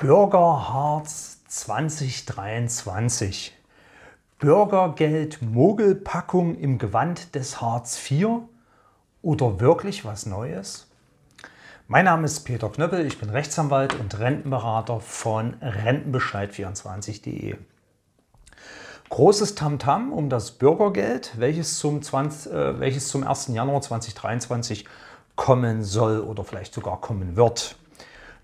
Bürgerharz 2023. Bürgergeld Mogelpackung im Gewand des Hartz IV oder wirklich was Neues? Mein Name ist Peter Knöppel, ich bin Rechtsanwalt und Rentenberater von Rentenbescheid24.de. Großes Tamtam -Tam um das Bürgergeld, welches zum, 20, äh, welches zum 1. Januar 2023 kommen soll oder vielleicht sogar kommen wird.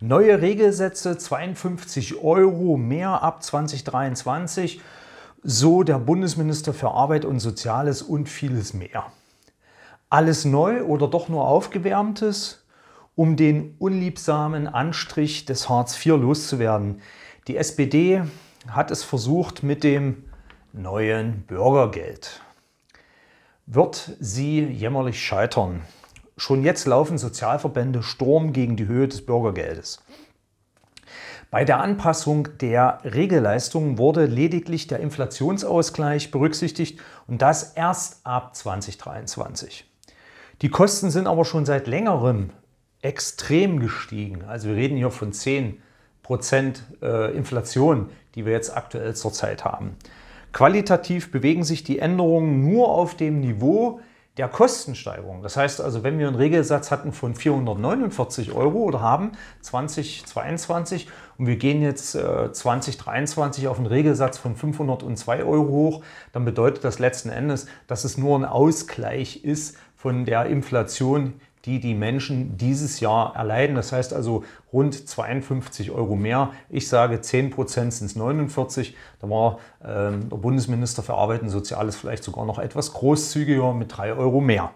Neue Regelsätze 52 Euro mehr ab 2023, so der Bundesminister für Arbeit und Soziales und vieles mehr. Alles neu oder doch nur aufgewärmtes, um den unliebsamen Anstrich des Hartz IV loszuwerden. Die SPD hat es versucht mit dem neuen Bürgergeld. Wird sie jämmerlich scheitern. Schon jetzt laufen Sozialverbände Sturm gegen die Höhe des Bürgergeldes. Bei der Anpassung der Regelleistungen wurde lediglich der Inflationsausgleich berücksichtigt und das erst ab 2023. Die Kosten sind aber schon seit längerem extrem gestiegen. Also wir reden hier von 10 äh, Inflation, die wir jetzt aktuell zurzeit haben. Qualitativ bewegen sich die Änderungen nur auf dem Niveau der Kostensteigerung. Das heißt also, wenn wir einen Regelsatz hatten von 449 Euro oder haben 2022 und wir gehen jetzt äh, 2023 auf einen Regelsatz von 502 Euro hoch, dann bedeutet das letzten Endes, dass es nur ein Ausgleich ist von der Inflation die die Menschen dieses Jahr erleiden. Das heißt also rund 52 Euro mehr. Ich sage 10 Prozent sind es 49. Da war ähm, der Bundesminister für Arbeit und Soziales vielleicht sogar noch etwas großzügiger mit 3 Euro mehr.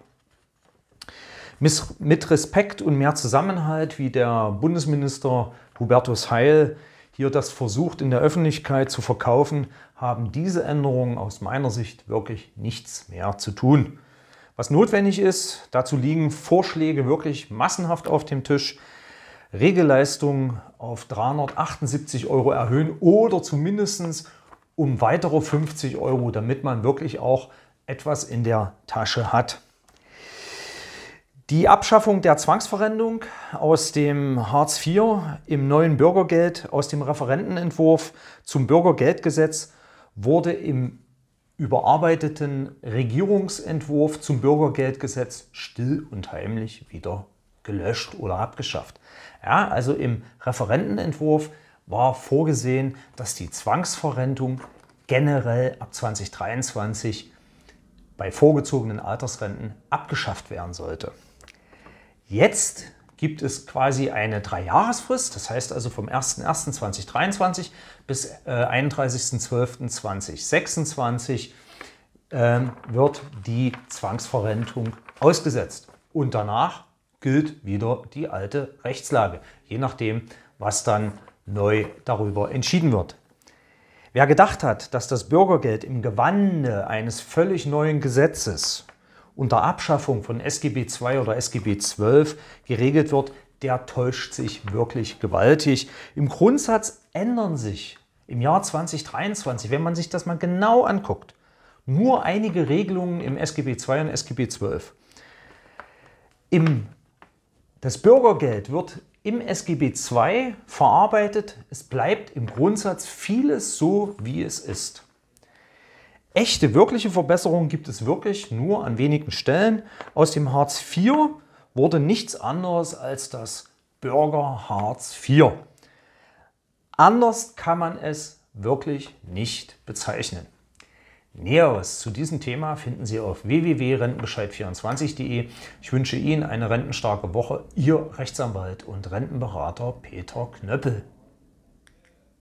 Mit Respekt und mehr Zusammenhalt, wie der Bundesminister Hubertus Heil hier das versucht in der Öffentlichkeit zu verkaufen, haben diese Änderungen aus meiner Sicht wirklich nichts mehr zu tun was notwendig ist. Dazu liegen Vorschläge wirklich massenhaft auf dem Tisch. Regelleistung auf 378 Euro erhöhen oder zumindest um weitere 50 Euro, damit man wirklich auch etwas in der Tasche hat. Die Abschaffung der Zwangsverrentung aus dem Hartz IV im neuen Bürgergeld aus dem Referentenentwurf zum Bürgergeldgesetz wurde im überarbeiteten Regierungsentwurf zum Bürgergeldgesetz still und heimlich wieder gelöscht oder abgeschafft. Ja, also im Referentenentwurf war vorgesehen, dass die Zwangsverrentung generell ab 2023 bei vorgezogenen Altersrenten abgeschafft werden sollte. Jetzt gibt es quasi eine Dreijahresfrist. Das heißt also vom 01.01.2023 bis 31.12.2026 äh, ähm, wird die Zwangsverrentung ausgesetzt. Und danach gilt wieder die alte Rechtslage, je nachdem, was dann neu darüber entschieden wird. Wer gedacht hat, dass das Bürgergeld im Gewande eines völlig neuen Gesetzes unter Abschaffung von SGB II oder SGB XII geregelt wird, der täuscht sich wirklich gewaltig. Im Grundsatz ändern sich im Jahr 2023, wenn man sich das mal genau anguckt, nur einige Regelungen im SGB II und SGB XII. Im, das Bürgergeld wird im SGB II verarbeitet. Es bleibt im Grundsatz vieles so, wie es ist. Echte, wirkliche Verbesserungen gibt es wirklich nur an wenigen Stellen. Aus dem Hartz IV wurde nichts anderes als das Bürger Hartz IV. Anders kann man es wirklich nicht bezeichnen. Näheres zu diesem Thema finden Sie auf www.rentenbescheid24.de. Ich wünsche Ihnen eine rentenstarke Woche. Ihr Rechtsanwalt und Rentenberater Peter Knöppel.